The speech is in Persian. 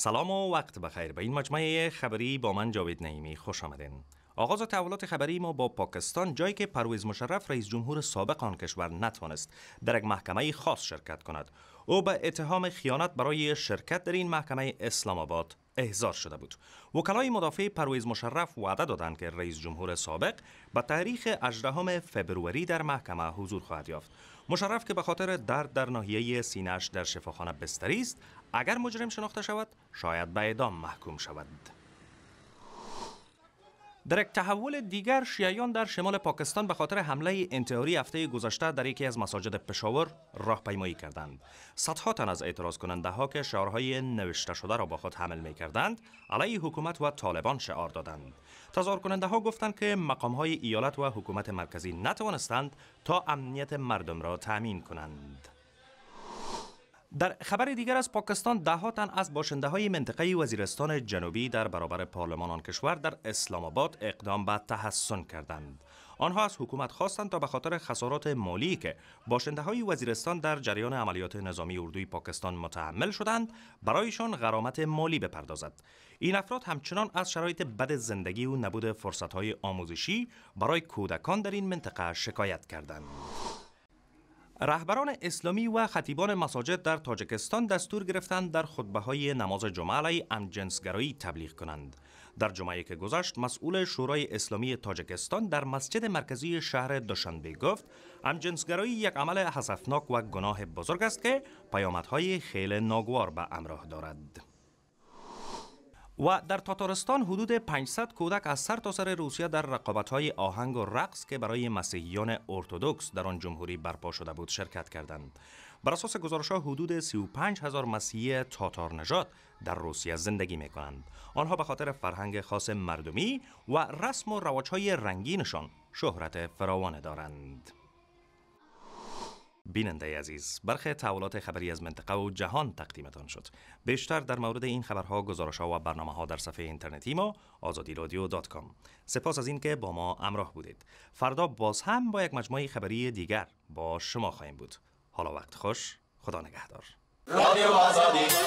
سلام و وقت بخیر به این مجمع خبری با من جاوید نعیمی خوش آمدین آغاز تحولات خبری ما با پاکستان جایی که پرویز مشرف رئیس جمهور سابق آن کشور نتوانست در یک محکمه خاص شرکت کند او به اتهام خیانت برای شرکت در این محکمه اسلام آباد احضار شده بود وکلای مدافع پرویز مشرف وعده دادند که رئیس جمهور سابق به تاریخ 18 فبروری در محکمه حضور خواهد یافت مشرف که به خاطر درد در ناحیه سینه‌اش در شفاخانه بستری است اگر مجرم شناخته شود شاید به اعدام محکوم شود در یک تحول دیگر شیعیان در شمال پاکستان به خاطر حمله انتحاری هفته گذشته در یکی از مساجد پشاور راهپیمایی کردند. صدها تن از اعتراض کننده ها که شعارهای نوشته شده را با خود حمل می کردند، علیه حکومت و طالبان شعار دادند. تظاهر کننده ها گفتند که مقام های ایالت و حکومت مرکزی نتوانستند تا امنیت مردم را تامین کنند. در خبر دیگر از پاکستان ده تن از باشنده های منطقه وزیرستان جنوبی در برابر پارلمان آن کشور در اسلام آباد اقدام به تحسن کردند. آنها از حکومت خواستند تا به خاطر خسارات مالی که باشنده های وزیرستان در جریان عملیات نظامی اردوی پاکستان متحمل شدند برایشان غرامت مالی بپردازد این افراد همچنان از شرایط بد زندگی و نبود فرصت های آموزشی برای کودکان در این منطقه شکایت کردند رهبران اسلامی و خطیبان مساجد در تاجکستان دستور گرفتند در خطبه های نماز جمعه علیه امجنسگرایی تبلیغ کنند. در جمعه که گذشت مسئول شورای اسلامی تاجکستان در مسجد مرکزی شهر دوشنبه گفت امجنسگرایی یک عمل حسفناک و گناه بزرگ است که پیامدهای خیلی ناگوار به امراه دارد. و در تاتارستان حدود 500 کودک از سرتاسر سر روسیه در های آهنگ و رقص که برای مسیحیان ارتودکس در آن جمهوری برپا شده بود شرکت کردند. بر اساس گزارش‌ها حدود 35 هزار مسیحی تاتار نژاد در روسیه زندگی می کنند. آنها به خاطر فرهنگ خاص مردمی و رسم و رواج های رنگینشان شهرت فراوان دارند. بیننده عزیز برخی تحولات خبری از منطقه و جهان تقدیمتان شد بیشتر در مورد این خبرها گزارش ها و برنامه ها در صفحه اینترنتی ما آزادی سپاس از اینکه با ما امراه بودید فردا باز هم با یک مجموعه خبری دیگر با شما خواهیم بود حالا وقت خوش خدا نگهدار رادیو آزادی